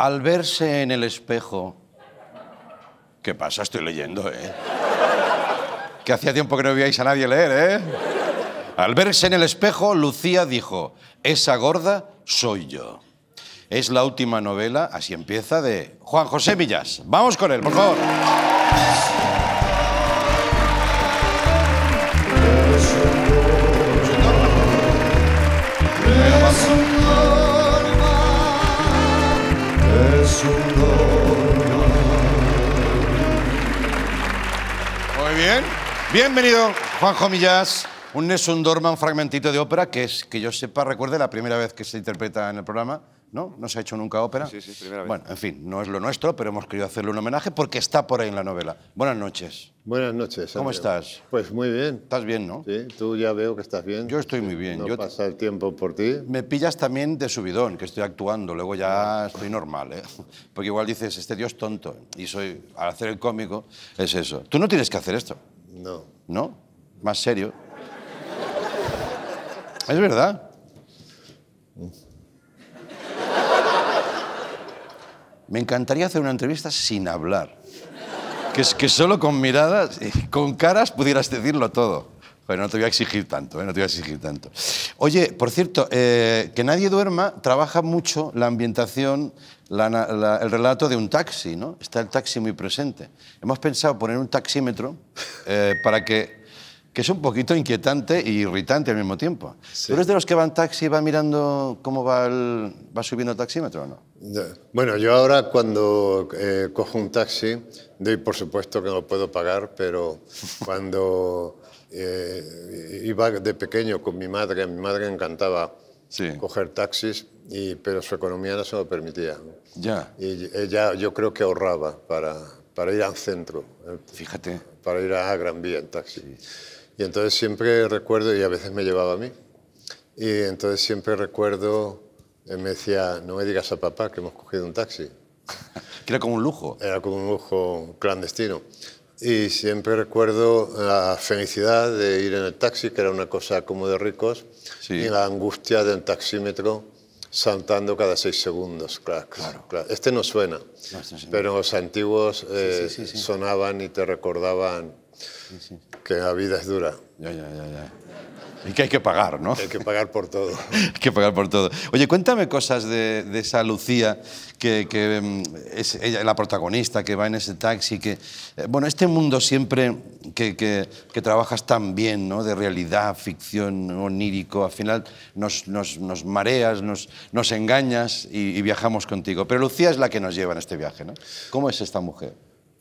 al verse en el espejo... ¿Qué pasa? Estoy leyendo, ¿eh? que hacía tiempo que no veíais a nadie leer, ¿eh? Al verse en el espejo, Lucía dijo, esa gorda soy yo. Es la última novela, así empieza, de Juan José Millas. Vamos con él, por favor. Bienvenido, Juanjo Millás. Un Nessun Dorman, fragmentito de ópera que, es, que yo sepa, recuerde la primera vez que se interpreta en el programa. ¿no? No se ha hecho nunca ópera. Sí, sí, primera vez. Bueno, en fin, no es lo nuestro, pero hemos querido hacerle un homenaje porque está por ahí en la novela. Buenas noches. Buenas noches. ¿Cómo estás? Pues muy bien. Estás bien, ¿no? Sí, tú ya veo que estás bien. Yo estoy muy bien. No pasa el tiempo por ti. Me pillas también de subidón, que estoy actuando, luego ya estoy normal, ¿eh? Porque igual dices, este dios tonto, y soy, al hacer el cómico, es eso. Tú no tienes que hacer esto. No. ¿No? Más serio. es verdad. Mm. Me encantaría hacer una entrevista sin hablar. Que, solo con miradas, con caras pudieras decirlo todo. Bueno, no te voy a exigir tanto, ¿eh? no te voy a exigir tanto. Oye, por cierto, eh, que nadie duerma trabaja mucho la ambientación, el relato de un taxi, ¿no? Está el taxi muy presente. Hemos pensado poner un taxímetro eh, para que que es un poquito inquietante e irritante al mismo tiempo. ¿Tú eres de los que van taxi y va mirando cómo va, subiendo el taxímetro o no? Bueno, yo ahora cuando eh, cojo un taxi, doy por supuesto que no lo puedo pagar, pero cuando eh, iba de pequeño con mi madre, mi madre encantaba coger taxis, pero su economía no se lo permitía. Ya. Y ella yo creo que ahorraba para, para ir al centro. Fíjate. Para ir a Gran Vía en taxi. Y entonces siempre recuerdo, y a veces me llevaba a mí, y entonces siempre recuerdo, eh, me decía, no me digas a papá que hemos cogido un taxi. que era como un lujo. Era como un lujo clandestino. Y siempre recuerdo la felicidad de ir en el taxi, que era una cosa como de ricos, y la angustia del taxímetro saltando cada seis segundos. Claro, claro. Este, este no suena, pero los antiguos eh, sonaban y te recordaban que la vida es dura. Ya, ya, ya, Y que hay que pagar, ¿no? Hay que pagar por todo. hay que pagar por todo. Oye, cuéntame cosas de, esa Lucía, que, mm, es ella la protagonista, que va en ese taxi, que... Eh, bueno, este mundo siempre que, que, trabajas tan bien, ¿no? De realidad, ficción, onírico, al final nos, nos, mareas, nos, nos engañas y viajamos contigo. Pero Lucía es la que nos lleva en este viaje, ¿no? ¿Cómo es esta mujer?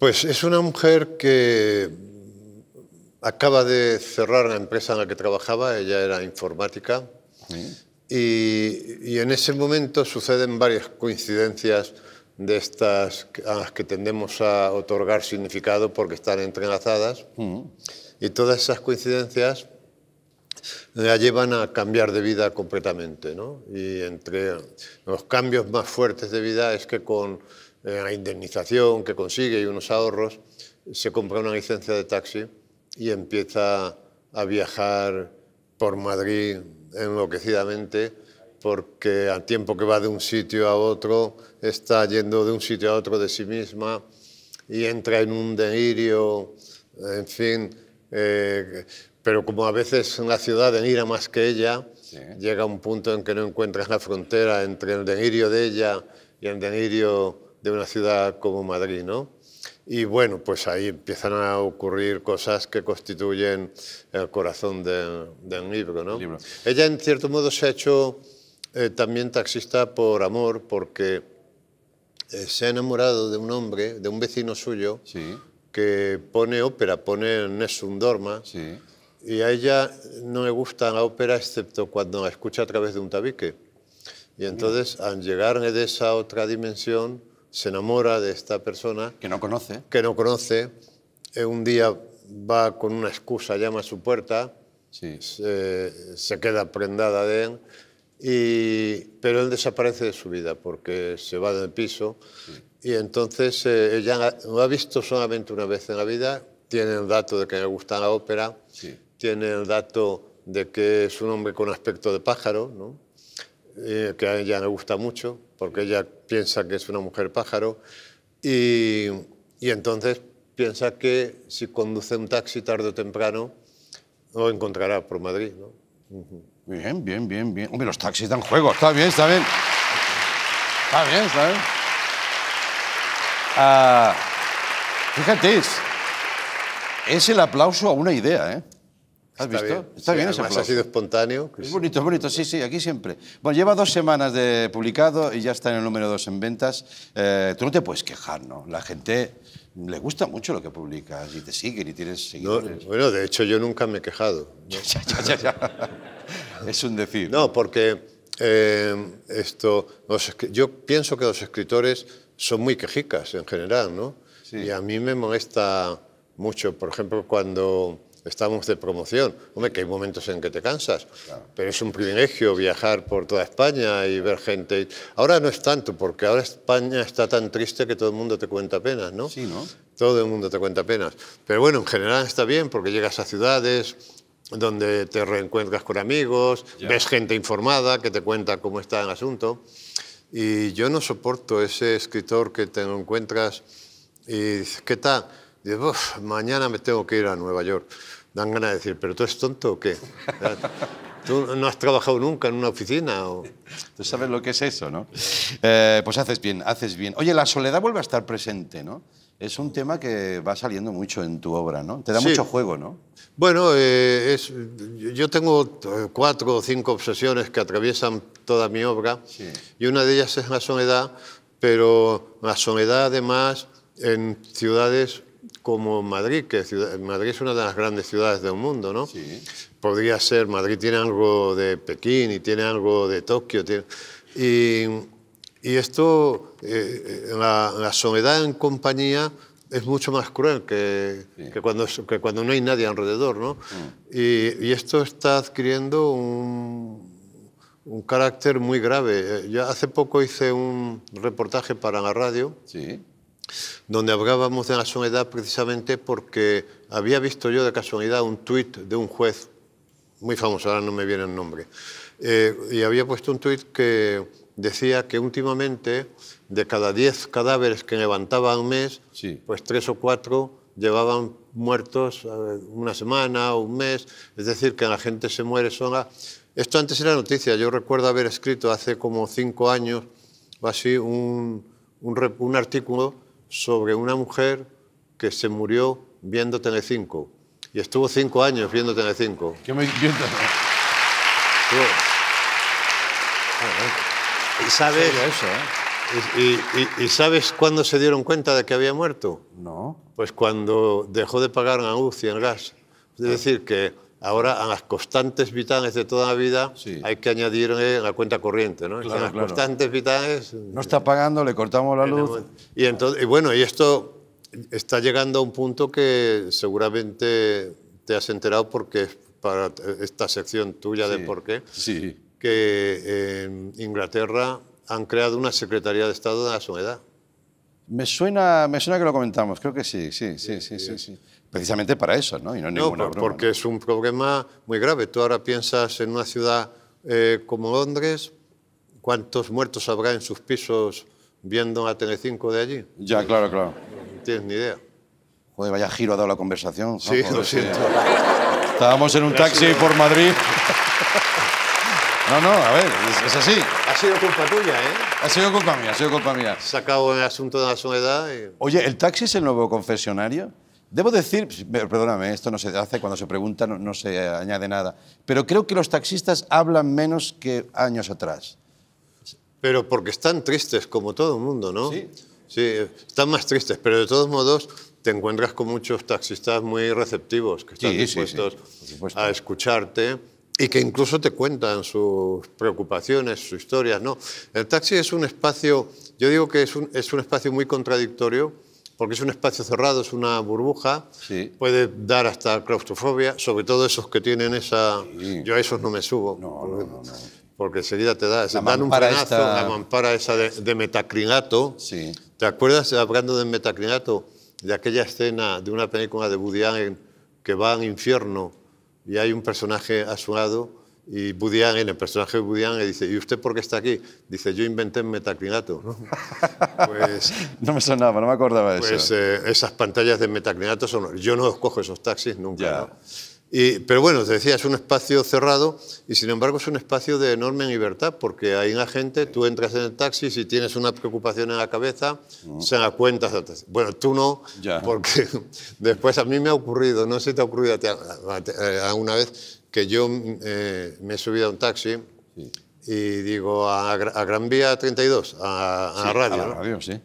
Pues es una mujer que acaba de cerrar la empresa en la que trabajaba, ella era informática, y, en ese momento suceden varias coincidencias de estas a las que tendemos a otorgar significado porque están entrelazadas, y todas esas coincidencias la llevan a cambiar de vida completamente. Y entre los cambios más fuertes de vida es que con eh, la indemnización que consigue y unos ahorros, se compra una licencia de taxi y empieza a viajar por Madrid enloquecidamente porque al tiempo que va de un sitio a otro, está yendo de un sitio a otro de sí misma y entra en un delirio, en fin. Eh, pero como a veces la ciudad denira más que ella, llega un punto en que no encuentras la frontera entre el delirio de ella y el delirio de una ciudad como Madrid, ¿no? Y bueno, pues ahí empiezan a ocurrir cosas que constituyen el corazón del libro, ¿no? Ella, en cierto modo, se ha hecho eh, también taxista por amor, porque eh, se ha enamorado de un hombre, de un vecino suyo, que pone ópera, pone Nessun Dorma, y a ella no le gusta la ópera excepto cuando la escucha a través de un tabique. Y entonces, al llegar de esa otra dimensión, se enamora de esta persona. Que no conoce. Que no conoce. Eh, un día va con una excusa, llama a su puerta, sí. se, queda prendada de él, pero él desaparece de su vida porque se va del piso. Y entonces eh, ella lo ha visto solamente una vez en la vida, tiene el dato de que le gusta la ópera, sí. tiene el dato de que es un hombre con aspecto de pájaro, ¿no? Eh, que a ella le gusta mucho, porque ella piensa que es una mujer pájaro, y, y entonces piensa que si conduce un taxi tarde o temprano, lo encontrará por Madrid. ¿no? Bien, bien, bien, bien. Hombre, los taxis dan juego, está bien, está bien. Está bien, está bien. Ah, fíjate, es el aplauso a una idea, ¿eh? ¿Has visto? Bien. Está bien ese blog. ha sido espontáneo. Es bonito, es bonito, sí, sí, aquí siempre. Bueno, lleva dos semanas de publicado y ya está en el número dos en ventas. Eh, tú no te puedes quejar, ¿no? La gente le gusta mucho lo que publicas y te siguen y tienes seguidores. bueno, de hecho yo nunca me he quejado. ya, ya, ya, es un decir. No, porque eh, esto, yo pienso que los escritores son muy quejicas en general, ¿no? Y a mí me molesta mucho, por ejemplo, cuando estamos de promoción. Hombre, que hay momentos en que te cansas, pero es un privilegio viajar por toda España y ver gente. Ahora no es tanto, porque ahora España está tan triste que todo el mundo te cuenta penas, ¿no? Sí, ¿no? Todo el mundo te cuenta penas. Pero bueno, en general está bien, porque llegas a ciudades donde te reencuentras con amigos, ves gente informada que te cuenta cómo está el asunto. Y yo no soporto ese escritor que te encuentras y dices, ¿qué tal? Digo, mañana me tengo que ir a Nueva York. Dan ganas de decir, ¿pero tú eres tonto o qué? ¿Tú no has trabajado nunca en una oficina? O... Tú sabes lo que es eso, ¿no? Eh, pues haces bien, haces bien. Oye, la soledad vuelve a estar presente, ¿no? Es un tema que va saliendo mucho en tu obra, ¿no? Te da mucho juego, ¿no? Bueno, eh, es, yo tengo cuatro o cinco obsesiones que atraviesan toda mi obra y una de ellas es la soledad, pero la soledad además en ciudades como Madrid, que Madrid es una de las grandes ciudades del mundo, ¿no? Podría ser, Madrid tiene algo de Pekín y tiene algo de Tokio. Tiene, y, esto, eh, eh, la, soledad en compañía es mucho más cruel que, que, cuando, que cuando no hay nadie alrededor, ¿no? Mm. Y, esto está adquiriendo un, un carácter muy grave. Eh, Yo hace poco hice un reportaje para la radio. Sí donde hablábamos de la soledad precisamente porque había visto yo de casualidad un tuit de un juez, muy famoso, ahora no me viene el nombre, eh, y había puesto un tuit que decía que últimamente de cada 10 cadáveres que levantaba un mes, pues tres o cuatro llevaban muertos eh, una semana o un mes, es decir, que la gente se muere sola. Esto antes era noticia, yo recuerdo haber escrito hace como cinco años o así un, un, un artículo sobre una mujer que se murió viendo cinco Y estuvo cinco años viendo Telecinco. ¿Qué me ¿Y sabes, ¿eh? y, sabes cuándo se dieron cuenta de que había muerto? No. Pues cuando dejó de pagar la luz y el gas. Es ah. decir, que Ahora a las constantes vitales de toda la vida hay que añadirle la cuenta corriente, ¿no? las constantes vitales... No está pagando, le cortamos la luz. Y, entonces, bueno, y esto está llegando a un punto que seguramente te has enterado porque es para esta sección tuya de por qué, sí. que en Inglaterra han creado una Secretaría de Estado de la Soledad. Me suena, me suena que lo comentamos, creo que sí, sí, sí, sí, sí. sí precisamente para eso, ¿no? Y no, es ninguna porque es un problema muy grave. Tú ahora piensas en una ciudad eh, como Londres, ¿cuántos muertos habrá en sus pisos viendo a Telecinco de allí? Ya, claro, claro. No tienes ni idea. Joder, vaya giro ha dado la conversación. Sí, lo siento. Estábamos en un taxi por Madrid. No, no, a ver, es, así. Ha sido culpa tuya, ¿eh? Ha sido culpa mía, ha sido culpa mía. Se acabó el asunto de la soledad. Oye, ¿el taxi es el nuevo confesionario? Debo decir, perdóname, esto no se hace cuando se pregunta, no, se añade nada, pero creo que los taxistas hablan menos que años atrás. Pero porque están tristes, como todo el mundo, ¿no? Sí. Sí, están más tristes, pero de todos modos te encuentras con muchos taxistas muy receptivos que están dispuestos a escucharte y que incluso te cuentan sus preocupaciones, sus historias, ¿no? El taxi es un espacio, yo digo que es un, es un espacio muy contradictorio porque es un espacio cerrado, es una burbuja, puede dar hasta claustrofobia, sobre todo esos que tienen esa... Yo a esos no me subo. No, porque, no, no, porque enseguida te da, Se dan un frenazo, la mampara esa de, de metacrinato. Sí. ¿Te acuerdas, hablando de metacrinato, de aquella escena de una película de Woody Allen que va al infierno y hay un personaje a su lado y Woody en el personaje de y dice, ¿y usted por qué está aquí? Dice, yo inventé el metaclinato. ¿no? Pues, no me sonaba, no me acordaba de eso. Pues eh, esas pantallas de metaclinato son... Yo no cojo esos taxis nunca. Ya. Y, pero bueno, te decía, es un espacio cerrado y sin embargo es un espacio de enorme libertad porque hay una gente, tú entras en el taxi, si tienes una preocupación en la cabeza, mm. se da cuentas Bueno, tú no, ya. porque después a mí me ha ocurrido, no sé si te ha ocurrido alguna vez, que yo mm, eh, me subí a un taxi y digo, a, Gran Vía 32, a, radio. A radio, sí.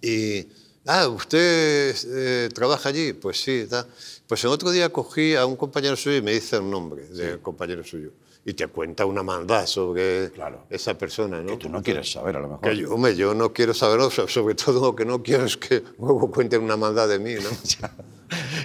Y, ah, ¿usted eh, trabaja allí? Pues sí, da. Pues el otro día cogí a un compañero suyo y me dice el nombre del compañero suyo. Y te cuenta una maldad sobre esa persona, ¿no? Que tú no quieres saber, a lo mejor. Que yo, hombre, yo no quiero saberlo, sobre todo lo que no quiero es que luego cuenten una maldad de mí, ¿no?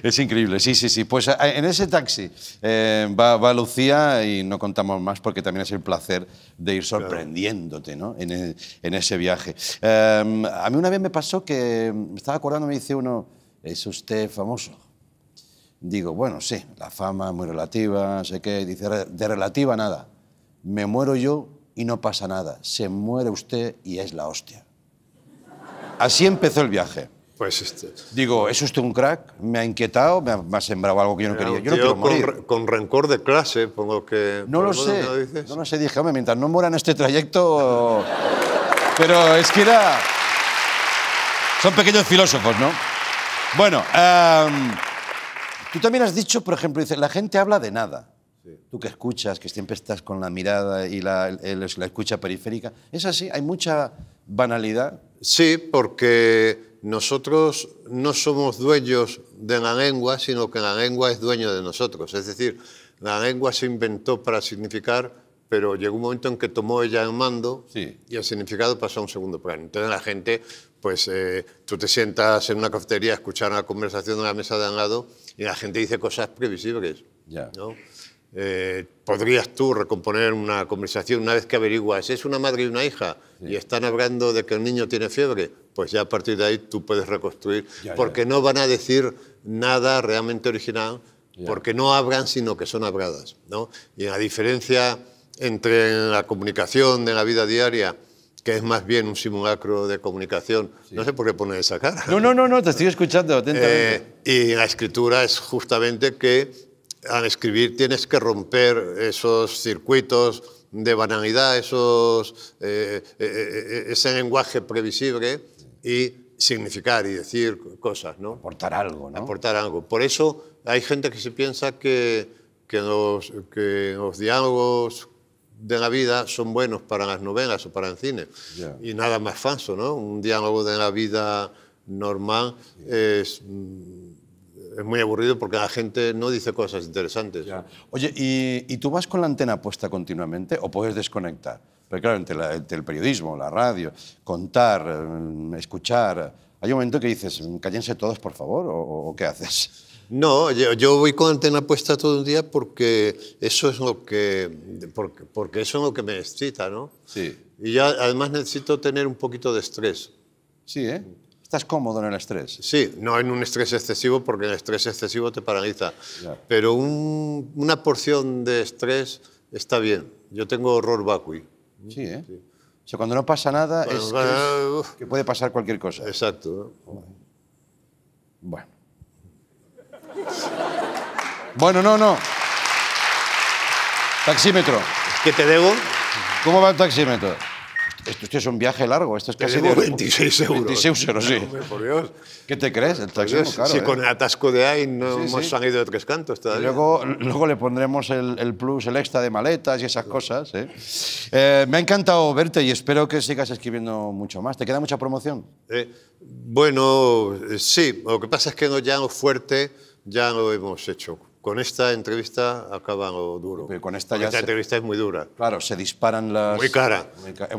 Es increíble, sí, sí, sí. Pues eh, en ese taxi eh, va, Lucía y no contamos más porque también es el placer de ir sorprendiéndote ¿no? en, e, ese viaje. Eh, a mí una vez me pasó que me estaba acordando, me dice uno, ¿es usted famoso? Digo, bueno, sí, la fama es muy relativa, sé qué, dice, de relativa nada. Me muero yo y no pasa nada. Se muere usted y es la hostia. Así empezó el viaje. Pues este, Digo, ¿es usted un crack? ¿Me ha inquietado? ¿Me ha, sembrado algo que yo no quería? Yo no quiero con, rencor de clase, pongo que... No lo sé, no lo sé. Dije, hombre, mientras no muera en este trayecto... Pero es que era... Son pequeños filósofos, ¿no? Bueno, em, tú también has dicho, por ejemplo, dice, la gente habla de nada. Tú que escuchas, que siempre estás con la mirada y la, la escucha periférica. ¿Es así? ¿Hay mucha banalidad? Sí, porque nosotros no somos dueños de la lengua, sino que la lengua es dueño de nosotros. Es decir, la lengua se inventó para significar, pero llegó un momento en que tomó ella el mando y el significado pasó a un segundo plano. Entonces la gente, pues eh, tú te sientas en una cafetería a escuchar una conversación de la mesa de al lado y la gente dice cosas previsibles. Eh, podrías tú recomponer una conversación una vez que averiguas, es una madre y una hija y están hablando de que el niño tiene fiebre pues ya a partir de ahí tú puedes reconstruir, porque no van a decir nada realmente original, porque no hablan, sino que son abradas. ¿no? Y la diferencia entre la comunicación de la vida diaria, que es más bien un simulacro de comunicación, no sé por qué poner esa cara. No, no, no, no te estoy escuchando atentamente. Eh, y la escritura es justamente que al escribir tienes que romper esos circuitos de banalidad, esos, eh, eh, ese lenguaje previsible y significar y decir cosas, ¿no? Aportar algo, ¿no? Aportar algo. Por eso hay gente que se piensa que, que, los, diálogos de la vida son buenos para las novelas o para el cine. Y nada más falso, ¿no? Un diálogo de la vida normal es, mm, es, muy aburrido porque la gente no dice cosas interesantes. Oye, ¿y tú vas con la antena puesta continuamente o puedes desconectar? Pero claro, entre, el periodismo, la radio, contar, eh, escuchar, hay un momento que dices, cállense todos, por favor, o, qué haces. No, yo, voy con antena puesta todo el día porque eso es lo que, porque, eso es lo que me excita, ¿no? Sí. Y ya, además necesito tener un poquito de estrés. Sí, ¿eh? ¿Estás cómodo en el estrés? Sí, no en un estrés excesivo porque el estrés excesivo te paraliza. Pero una porción de estrés está bien. Yo tengo horror vacui. Sí, ¿eh? O sea, cuando no pasa nada es, que puede pasar cualquier cosa. Exacto. Bueno. bueno, no, no. Taxímetro. ¿Qué te debo? ¿Cómo va el taxímetro? Esto, es un viaje largo, esto es casi 26 euros. 26 euros, sí. por Dios. ¿Qué te crees? El taxi pues caro. Si ¿eh? con el atasco de ahí no hemos salido de tres cantos todavía. Luego, luego le pondremos el, plus, el extra de maletas y esas cosas. ¿eh? Eh, me ha encantado verte y espero que sigas escribiendo mucho más. ¿Te queda mucha promoción? bueno, sí. Lo que pasa es que no, ya fuerte ya lo hemos hecho. Con esta entrevista acaban lo duro. con esta, ya entrevista es muy dura. Claro, se disparan las... Muy cara.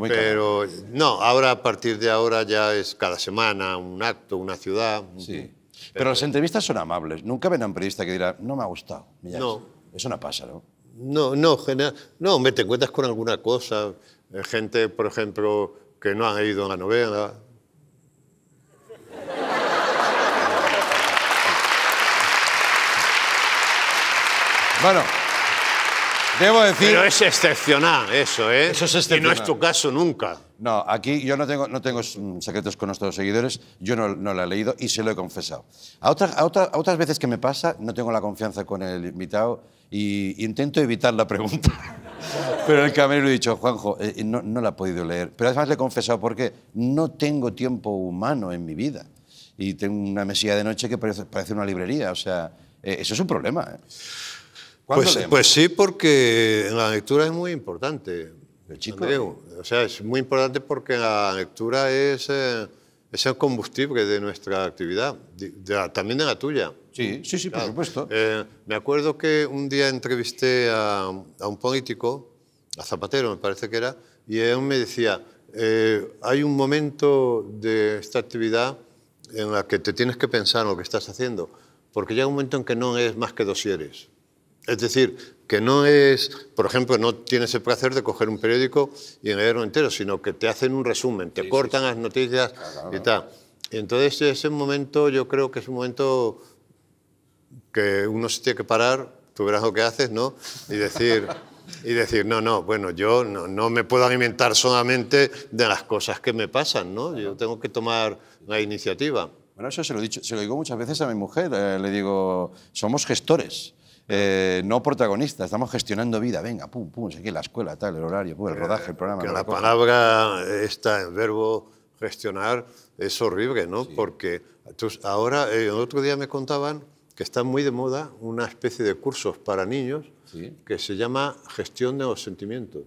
pero no, ahora a partir de ahora ya es cada semana un acto, una ciudad. Sí. Pero, las entrevistas son amables. Nunca ven a un periodista que dirá, no me ha gustado. no. Eso no pasa, ¿no? No, no, general... no, me te encuentras con alguna cosa. Eh, gente, por ejemplo, que no han ido a la novela Bueno, debo decir... Pero es excepcional eso, ¿eh? Eso es excepcional. Y no es tu caso nunca. No, aquí yo no tengo, no tengo mm, secretos con nuestros seguidores, yo no, no la he leído y se lo he confesado. A otras, a otras veces que me pasa, no tengo la confianza con el invitado y intento evitar la pregunta. Pero el camarero ha dicho, Juanjo, eh, eh, no, la he podido leer. Pero además le he confesado porque no tengo tiempo humano en mi vida. Y tengo una mesilla de noche que parece, una librería. O sea, eh, eso es un problema. ¿eh? Pues, pues, sí, porque la lectura es muy importante. El chico. O sea, es muy importante porque la lectura es, eh, es el combustible de nuestra actividad, también de la tuya. Sí, sí, sí, por supuesto. Eh, me acuerdo que un día entrevisté a, un político, a Zapatero me parece que era, y él me decía, eh, hay un momento de esta actividad en la que te tienes que pensar en lo que estás haciendo, porque llega un momento en que no es más que dosieres. Es decir, que no es, por ejemplo, no tienes el placer de coger un periódico y leerlo entero, sino que te hacen un resumen, te cortan las noticias y tal. entonces ese momento yo creo que es un momento que uno se tiene que parar, tú verás lo que haces, ¿no? Y decir, y decir no, no, bueno, yo no, me puedo alimentar solamente de las cosas que me pasan, ¿no? Yo tengo que tomar la iniciativa. Bueno, eso se lo, dicho, digo muchas veces a mi mujer, eh, le digo, somos gestores. Eh, no protagonista, estamos gestionando vida, venga, pum, pum, sé que la escuela, tal, el horario, el rodaje, el programa. Que la palabra está el verbo gestionar es horrible, ¿no? Porque entonces, ahora, eh, el otro día me contaban que está muy de moda una especie de cursos para niños que se llama gestión de los sentimientos.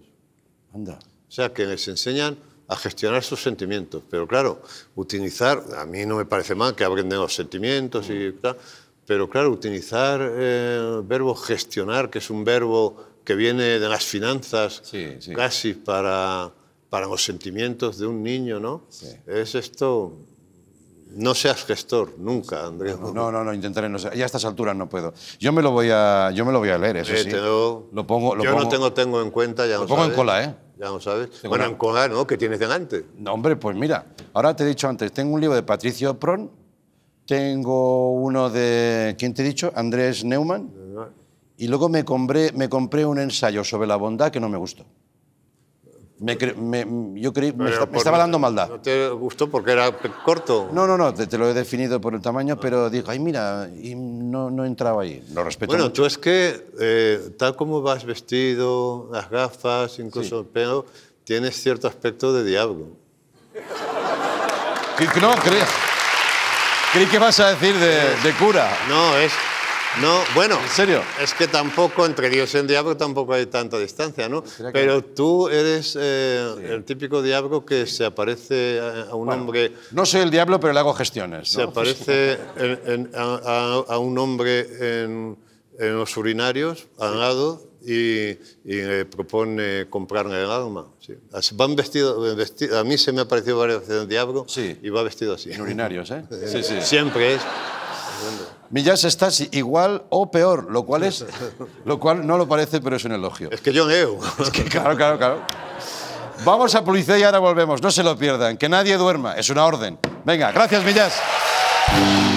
Anda. O sea, que les enseñan a gestionar sus sentimientos. Pero claro, utilizar, a mí no me parece mal que aprendan los sentimientos y mm. tal pero claro, utilizar el eh, verbo gestionar, que es un verbo que viene de las finanzas, casi para, para los sentimientos de un niño, ¿no? Es esto no seas gestor, nunca, Andrés. No, no, no, intentaré no ser. Ya a estas alturas no puedo. Yo me lo voy a, yo me lo voy a leer, eso eh, sí. Lo, pongo, lo yo no tengo, tengo en cuenta, ya lo, pongo en cola, ¿eh? Ya lo sabes. bueno, en cola, ¿no? Que tienes delante? No, hombre, pues mira, ahora te he dicho antes, tengo un libro de Patricio Pron, tengo uno de, ¿quién te he dicho? Andrés Neumann. Y luego me compré, me compré un ensayo sobre la bondad que no me gustó. Me yo creí, me, estaba dando maldad. ¿No te gustó porque era corto? No, no, no, te, lo he definido por el tamaño, ah. pero digo, ay, mira, y no, no entraba ahí. No respeto. Bueno, tú es que, eh, tal como vas vestido, las gafas, incluso el pelo, tienes cierto aspecto de diablo. no, creas... Creí que vas a decir de, cura. No, es. No, bueno. serio? Es que tampoco, entre Dios y el diablo tampoco hay tanta distancia, ¿no? Pero tú eres eh, el típico diablo que se aparece a, un hombre. No soy el diablo, pero le hago gestiones. Se aparece a, un hombre en, los urinarios, al lado, y, propone comprar el alma. Van a mí se me ha parecido varias veces el diablo y va vestido así. En urinarios, ¿eh? Siempre es. Millás estás igual o peor, lo cual es, lo cual no lo parece, pero es un elogio. Es que yo leo. Es que claro, claro, claro. Vamos a publicidad y ahora volvemos. No se lo pierdan. Que nadie duerma. Es una orden. Venga, gracias, Millás.